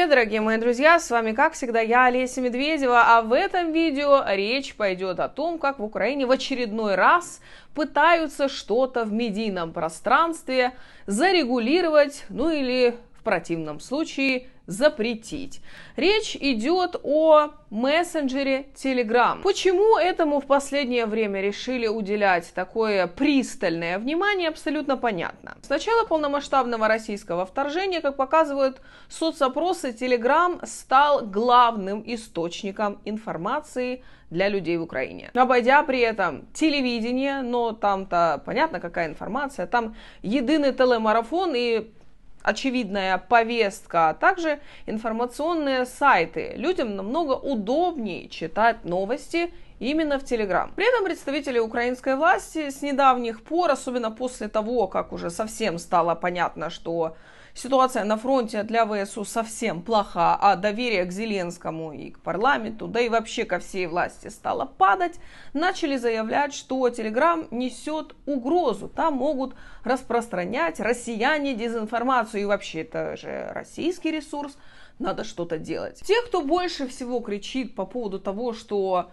привет, дорогие мои друзья! С вами, как всегда, я, Олеся Медведева, а в этом видео речь пойдет о том, как в Украине в очередной раз пытаются что-то в медийном пространстве зарегулировать, ну или в противном случае запретить. Речь идет о мессенджере Telegram. Почему этому в последнее время решили уделять такое пристальное внимание, абсолютно понятно. С начала полномасштабного российского вторжения, как показывают соцопросы, Telegram стал главным источником информации для людей в Украине. Обойдя при этом телевидение, но там-то понятно какая информация, там единый телемарафон и очевидная повестка, а также информационные сайты. Людям намного удобнее читать новости именно в Телеграм. При этом представители украинской власти с недавних пор, особенно после того, как уже совсем стало понятно, что Ситуация на фронте для ВСУ совсем плоха, а доверие к Зеленскому и к парламенту, да и вообще ко всей власти стало падать, начали заявлять, что Телеграм несет угрозу. Там могут распространять россияне дезинформацию, и вообще это же российский ресурс, надо что-то делать. Те, кто больше всего кричит по поводу того, что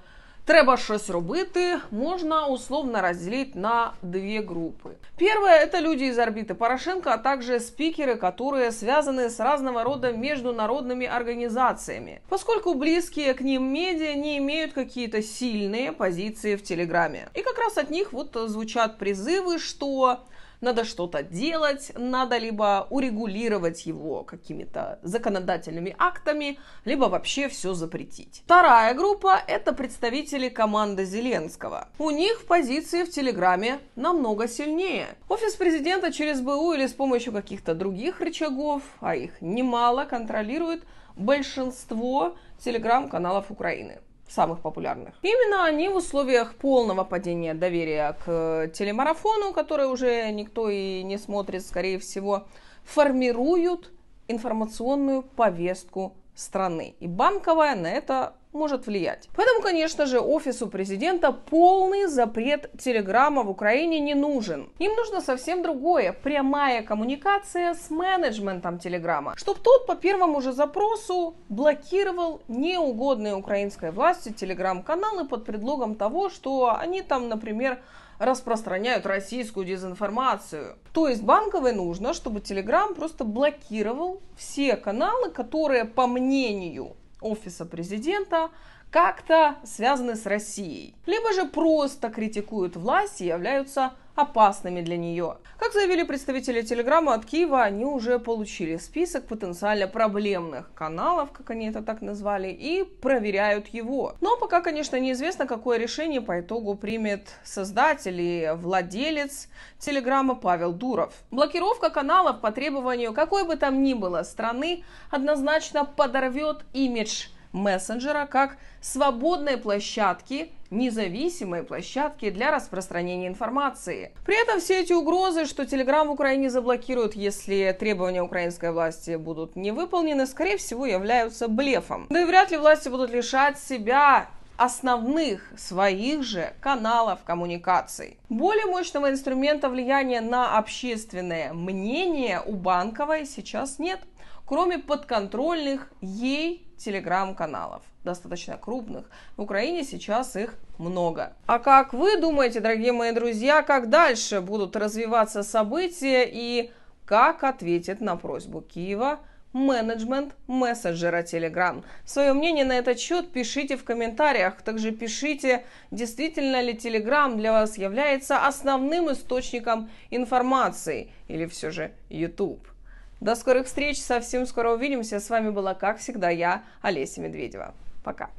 треба щось робити, можно условно разделить на две группы. Первое – это люди из орбиты Порошенко, а также спикеры, которые связаны с разного рода международными организациями, поскольку близкие к ним медиа не имеют какие-то сильные позиции в Телеграме. И как раз от них вот звучат призывы, что надо что-то делать, надо либо урегулировать его какими-то законодательными актами, либо вообще все запретить. Вторая группа – это представители команды Зеленского. У них позиции в Телеграме намного сильнее. Офис президента через БУ или с помощью каких-то других рычагов, а их немало, контролирует большинство телеграм-каналов Украины самых популярных. Именно они в условиях полного падения доверия к э, телемарафону, который уже никто и не смотрит, скорее всего, формируют информационную повестку страны. И банковая на это может влиять. Поэтому, конечно же, офису президента полный запрет телеграмма в Украине не нужен. Им нужно совсем другое, прямая коммуникация с менеджментом телеграмма, чтобы тот по первому же запросу блокировал неугодные украинской власти телеграм-каналы под предлогом того, что они там, например, распространяют российскую дезинформацию. То есть банковой нужно, чтобы Telegram просто блокировал все каналы, которые, по мнению офиса президента, как-то связаны с Россией. Либо же просто критикуют власть и являются опасными для нее. Как заявили представители Телеграма, от Киева они уже получили список потенциально проблемных каналов, как они это так назвали, и проверяют его. Но пока, конечно, неизвестно, какое решение по итогу примет создатель и владелец Телеграма Павел Дуров. Блокировка каналов по требованию какой бы там ни было страны однозначно подорвет имидж мессенджера как свободной площадки, независимой площадки для распространения информации. При этом все эти угрозы, что Telegram в Украине заблокируют, если требования украинской власти будут не выполнены, скорее всего являются блефом. Да и вряд ли власти будут лишать себя основных своих же каналов коммуникаций. Более мощного инструмента влияния на общественное мнение у Банковой сейчас нет кроме подконтрольных ей телеграм-каналов, достаточно крупных. В Украине сейчас их много. А как вы думаете, дорогие мои друзья, как дальше будут развиваться события и как ответит на просьбу Киева менеджмент мессенджера Telegram. Свое мнение на этот счет пишите в комментариях. Также пишите, действительно ли Telegram для вас является основным источником информации или все же YouTube. До скорых встреч, совсем скоро увидимся. С вами была, как всегда, я, Олеся Медведева. Пока.